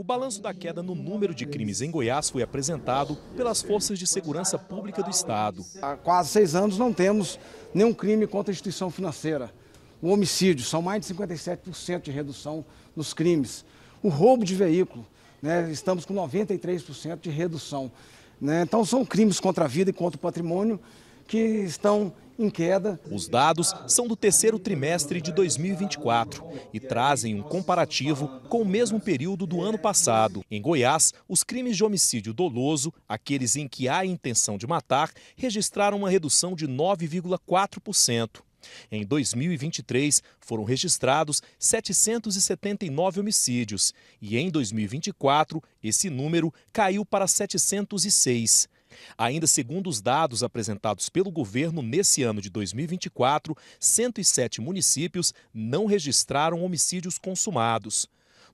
O balanço da queda no número de crimes em Goiás foi apresentado pelas Forças de Segurança Pública do Estado. Há quase seis anos não temos nenhum crime contra a instituição financeira. O homicídio, são mais de 57% de redução nos crimes. O roubo de veículo, né, estamos com 93% de redução. Né? Então, são crimes contra a vida e contra o patrimônio que estão em queda. Os dados são do terceiro trimestre de 2024 e trazem um comparativo com o mesmo período do ano passado. Em Goiás, os crimes de homicídio doloso, aqueles em que há intenção de matar, registraram uma redução de 9,4%. Em 2023, foram registrados 779 homicídios e em 2024, esse número caiu para 706. Ainda segundo os dados apresentados pelo governo, nesse ano de 2024, 107 municípios não registraram homicídios consumados.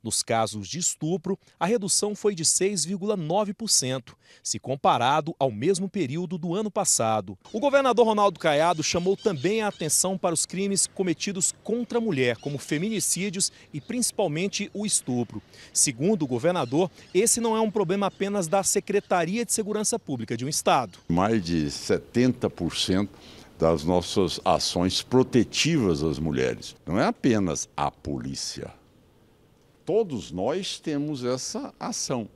Nos casos de estupro, a redução foi de 6,9%, se comparado ao mesmo período do ano passado. O governador Ronaldo Caiado chamou também a atenção para os crimes cometidos contra a mulher, como feminicídios e principalmente o estupro. Segundo o governador, esse não é um problema apenas da Secretaria de Segurança Pública de um Estado. Mais de 70% das nossas ações protetivas às mulheres. Não é apenas a polícia todos nós temos essa ação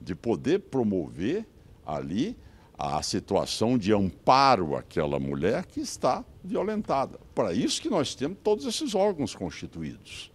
de poder promover ali a situação de amparo àquela mulher que está violentada. Para isso que nós temos todos esses órgãos constituídos.